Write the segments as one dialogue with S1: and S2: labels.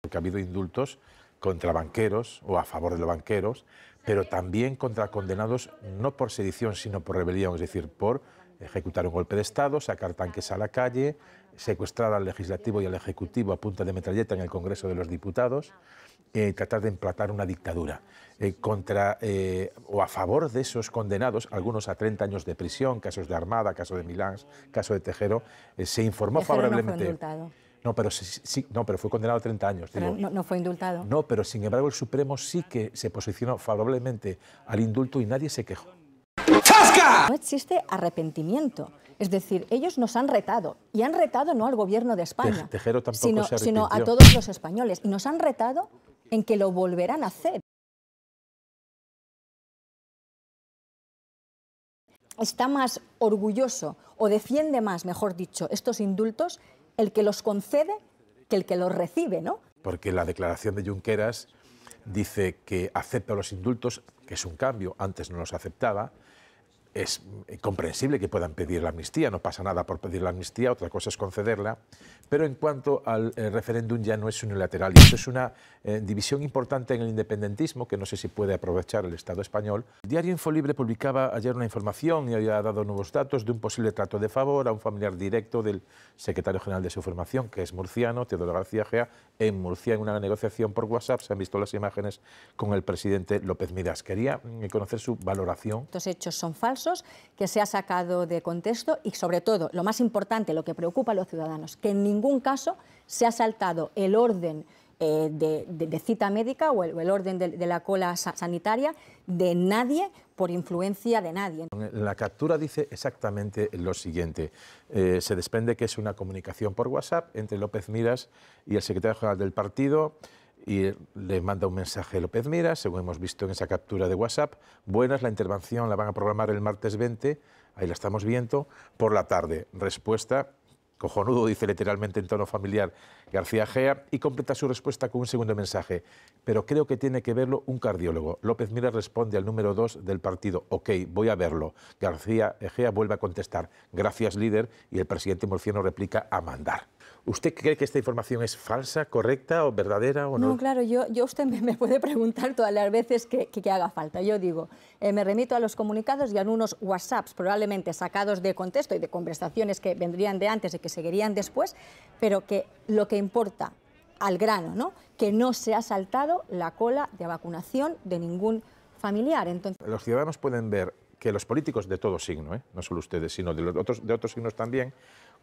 S1: Porque ha habido indultos contra banqueros o a favor de los banqueros, pero también contra condenados no por sedición, sino por rebelión, es decir, por ejecutar un golpe de Estado, sacar tanques a la calle, secuestrar al legislativo y al ejecutivo a punta de metralleta en el Congreso de los Diputados, eh, tratar de emplatar una dictadura. Eh, contra eh, o a favor de esos condenados, algunos a 30 años de prisión, casos de Armada, caso de Milán, caso de Tejero, se informó favorablemente. No, pero, sí, no, pero fue condenado a 30 años. No, fue indultado. No, pero sin embargo el Supremo sí que se posicionó favorablemente al indulto y nadie se quejó.
S2: No existe arrepentimiento. Es decir, ellos nos han retado. Y han retado no al gobierno de España, sino a todos los españoles. Y nos han retado en que lo volverán a hacer. está más orgulloso o defiende más, mejor dicho, estos indultos el que los concede que el que los recibe, ¿no?
S1: Porque la declaración de Junqueras dice que acepta los indultos, que es un cambio, antes no los aceptaba, es comprensible que puedan pedir la amnistía, no pasa nada por pedir la amnistía, otra cosa es concederla, pero en cuanto al eh, referéndum ya no es unilateral y eso es una eh, división importante en el independentismo que no sé si puede aprovechar el Estado español. El diario Infolibre publicaba ayer una información y había dado nuevos datos de un posible trato de favor a un familiar directo del secretario general de su formación, que es murciano, Teodoro García Gea, en Murcia en una negociación por WhatsApp, se han visto las imágenes con el presidente López Miras. Quería mm, conocer su valoración.
S2: Estos hechos son falsos que se ha sacado de contexto y, sobre todo, lo más importante, lo que preocupa a los ciudadanos, que en ningún caso se ha saltado el orden eh, de, cita médica o el, orden de, la cola sanitaria de nadie por influencia de nadie.
S1: La captura dice exactamente lo siguiente. Eh, se desprende que es una comunicación por WhatsApp entre López Miras y el secretario general del partido y le manda un mensaje a López Mira, según hemos visto en esa captura de WhatsApp. Buenas, la intervención la van a programar el martes 20, ahí la estamos viendo, por la tarde. Respuesta, cojonudo, dice literalmente en tono familiar García Gea, y completa su respuesta con un segundo mensaje. Pero creo que tiene que verlo un cardiólogo. López Mira responde al número 2 del partido, ok, voy a verlo. García Egea vuelve a contestar, gracias líder, y el presidente murciano replica a mandar. ¿Usted cree que esta información es falsa, correcta o verdadera o no? No,
S2: claro, yo, yo usted me, puede preguntar todas las veces que, haga falta. Yo digo, eh, me remito a los comunicados y a unos WhatsApps probablemente sacados de contexto y de conversaciones que vendrían de antes y que seguirían después, pero que lo que importa al grano, ¿no? Que no se ha saltado la cola de vacunación de ningún familiar. Entonces...
S1: Los ciudadanos pueden ver que los políticos de todo signo, ¿eh? no solo ustedes, sino de, los otros, de otros signos también,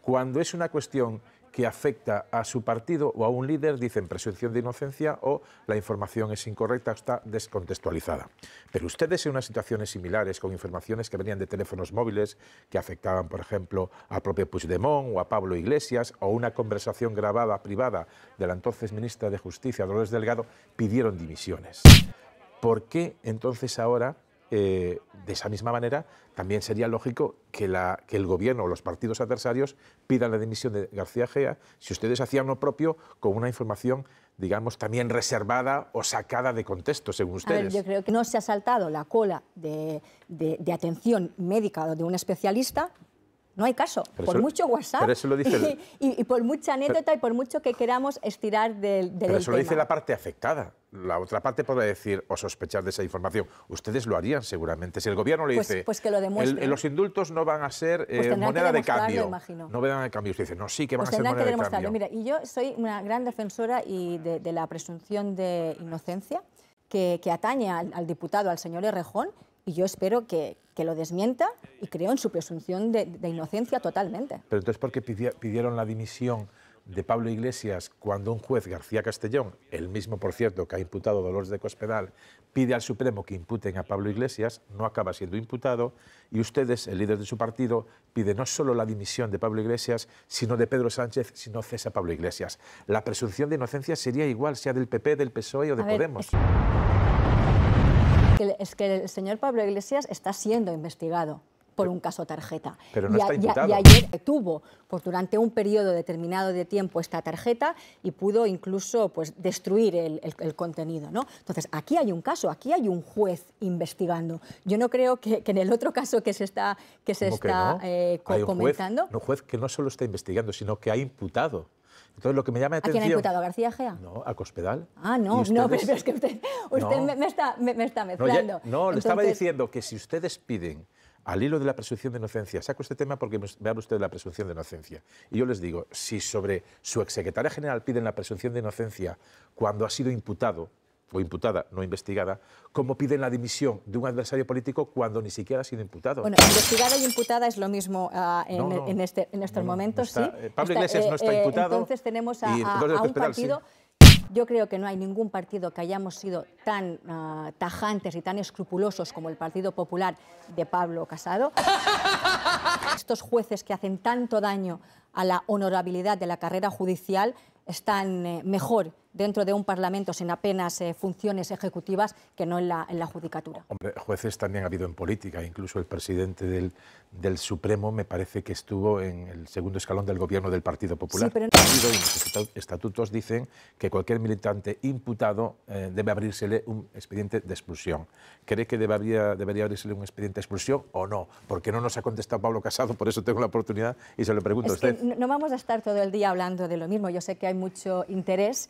S1: cuando es una cuestión que afecta a su partido o a un líder, dicen presunción de inocencia o la información es incorrecta o está descontextualizada. Pero ustedes en unas situaciones similares, con informaciones que venían de teléfonos móviles, que afectaban, por ejemplo, a propio Puigdemont o a Pablo Iglesias, o una conversación grabada privada de la entonces ministra de Justicia, Dolores Delgado, pidieron dimisiones. ¿Por qué entonces ahora eh, de esa misma manera, también sería lógico que, el gobierno o los partidos adversarios pidan la dimisión de García Gea si ustedes hacían lo propio con una información, digamos, también reservada o sacada de contexto, según ustedes. yo
S2: creo que no se ha saltado la cola de, atención médica de un especialista, no hay caso. por mucho WhatsApp y, por mucha anécdota y por mucho que queramos estirar del, del pero eso lo dice la
S1: parte afectada la otra parte podrá decir o sospechar de esa información. Ustedes lo harían seguramente. Si el gobierno le pues, dice, pues que lo demuestre. los indultos no van a ser pues eh, moneda de cambio. No van a cambio. Usted dice, no, sí que van pues a ser moneda de cambio. Mira,
S2: y yo soy una gran defensora y de, la presunción de inocencia que, atañe al, diputado, al señor Errejón, y yo espero que, lo desmienta y creo en su presunción de, de inocencia totalmente.
S1: Pero entonces, ¿por qué pidieron la dimisión? de Pablo Iglesias cuando un juez, García Castellón, el mismo, por cierto, que ha imputado Dolores de Cospedal, pide al Supremo que imputen a Pablo Iglesias, no acaba siendo imputado, y ustedes, el líder de su partido, pide no solo la dimisión de Pablo Iglesias, sino de Pedro Sánchez, si no cesa Pablo Iglesias. La presunción de inocencia sería igual, sea del PP, del PSOE o de Podemos.
S2: es que el señor Pablo Iglesias está siendo investigado por un caso tarjeta. Pero no y, está imputado. Y, ayer tuvo pues, durante un periodo determinado de tiempo esta tarjeta y pudo incluso pues, destruir el, contenido. ¿no? Entonces, aquí hay un caso, aquí hay un juez investigando. Yo no creo que, que en el otro caso que se está, que se está eh, hay un Juez,
S1: juez que no solo está investigando, sino que ha imputado. Entonces, lo que me llama la atención... ¿A quién ha
S2: imputado? ¿A García Gea?
S1: No, a Cospedal. Ah, no, no, pero, es que
S2: usted, Me, está, me, está mezclando. No, le estaba diciendo
S1: que si ustedes piden al hilo de la presunción de inocencia, saco este tema porque me habla usted de la presunción de inocencia. Y yo les digo, si sobre su exsecretaria general piden la presunción de inocencia cuando ha sido imputado o imputada, no investigada, ¿cómo piden la dimisión de un adversario político cuando ni siquiera ha sido imputado? Bueno,
S2: investigada y imputada es lo mismo ah, este, en, estos momentos, sí. Eh, Pablo Iglesias no eh, está eh, imputado. Entonces tenemos a, un partido... Yo creo que no hay ningún partido que hayamos sido tan ah, tajantes y tan escrupulosos como el Partido Popular de Pablo Casado. Estos jueces que hacen tanto daño a la honorabilidad de la carrera judicial están eh, mejor dentro de un Parlamento sin apenas eh, funciones ejecutivas que no en la, en la Judicatura.
S1: jueces también ha habido en política, incluso el presidente del, Supremo me parece que estuvo en el segundo escalón del gobierno del Partido Popular. pero estatutos dicen que cualquier militante imputado eh, debe abrírsele un expediente de expulsión. ¿Cree que debería, debería un expediente de expulsión o no? Porque no nos ha contestado Pablo Casado, por eso tengo la oportunidad y se lo pregunto a usted.
S2: no vamos a estar todo el día hablando de lo mismo, yo sé que hay mucho interés.